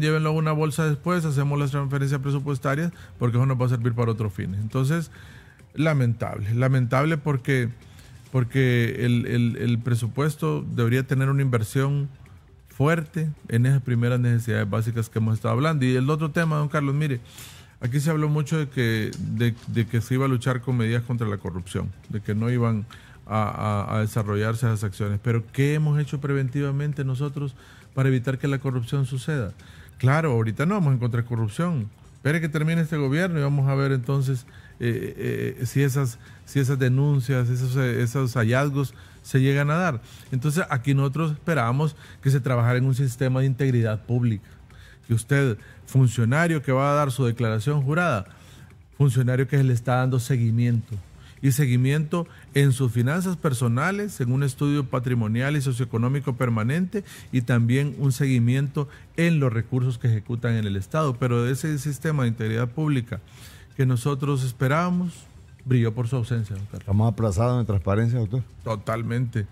llévenlo a una bolsa después, hacemos las transferencias presupuestarias, porque eso nos va a servir para otro fines. Entonces, lamentable, lamentable porque, porque el, presupuesto debería tener una inversión fuerte en esas primeras necesidades básicas que hemos estado hablando. Y el otro tema, don Carlos, mire, aquí se habló mucho de que, de que se iba a luchar con medidas contra la corrupción, de que no iban a, desarrollarse esas acciones. Pero ¿qué hemos hecho preventivamente nosotros para evitar que la corrupción suceda? Claro, ahorita no vamos a encontrar corrupción. Espere que termine este gobierno y vamos a ver entonces eh, eh, si, esas, si esas denuncias, esos, hallazgos se llegan a dar. Entonces aquí nosotros esperamos que se trabajara en un sistema de integridad pública. Que usted, funcionario que va a dar su declaración jurada, funcionario que le está dando seguimiento, y seguimiento en sus finanzas personales, en un estudio patrimonial y socioeconómico permanente y también un seguimiento en los recursos que ejecutan en el Estado. Pero ese sistema de integridad pública que nosotros esperábamos brilló por su ausencia, doctor. ¿Estamos aplazados en transparencia, doctor? Totalmente.